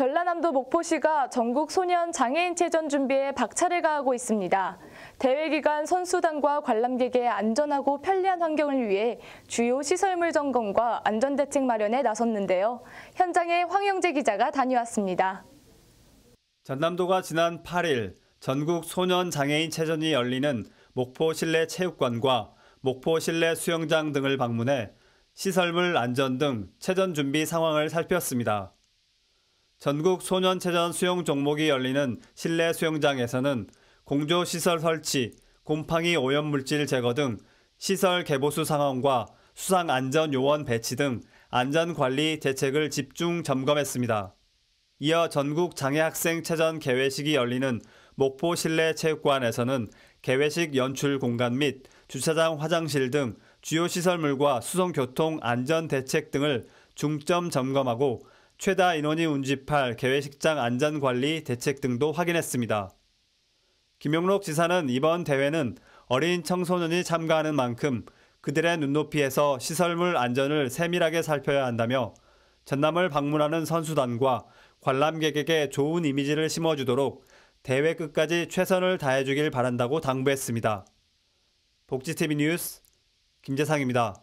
전라남도 목포시가 전국 소년 장애인체전 준비에 박차를 가하고 있습니다. 대회 기간 선수단과 관람객의 안전하고 편리한 환경을 위해 주요 시설물 점검과 안전대책 마련에 나섰는데요. 현장에 황영재 기자가 다녀왔습니다. 전남도가 지난 8일 전국 소년 장애인체전이 열리는 목포 실내 체육관과 목포 실내 수영장 등을 방문해 시설물 안전 등 체전 준비 상황을 살폈습니다. 전국 소년체전 수영 종목이 열리는 실내 수영장에서는 공조시설 설치, 곰팡이 오염물질 제거 등 시설 개보수 상황과 수상 안전 요원 배치 등 안전관리 대책을 집중 점검했습니다. 이어 전국 장애학생체전 개회식이 열리는 목포 실내 체육관에서는 개회식 연출 공간 및 주차장 화장실 등 주요 시설물과 수송교통 안전 대책 등을 중점 점검하고 최다 인원이 운집할 개회식장 안전관리 대책 등도 확인했습니다. 김용록 지사는 이번 대회는 어린 청소년이 참가하는 만큼 그들의 눈높이에서 시설물 안전을 세밀하게 살펴야 한다며 전남을 방문하는 선수단과 관람객에게 좋은 이미지를 심어주도록 대회 끝까지 최선을 다해주길 바란다고 당부했습니다. 복지TV 뉴스 김재상입니다.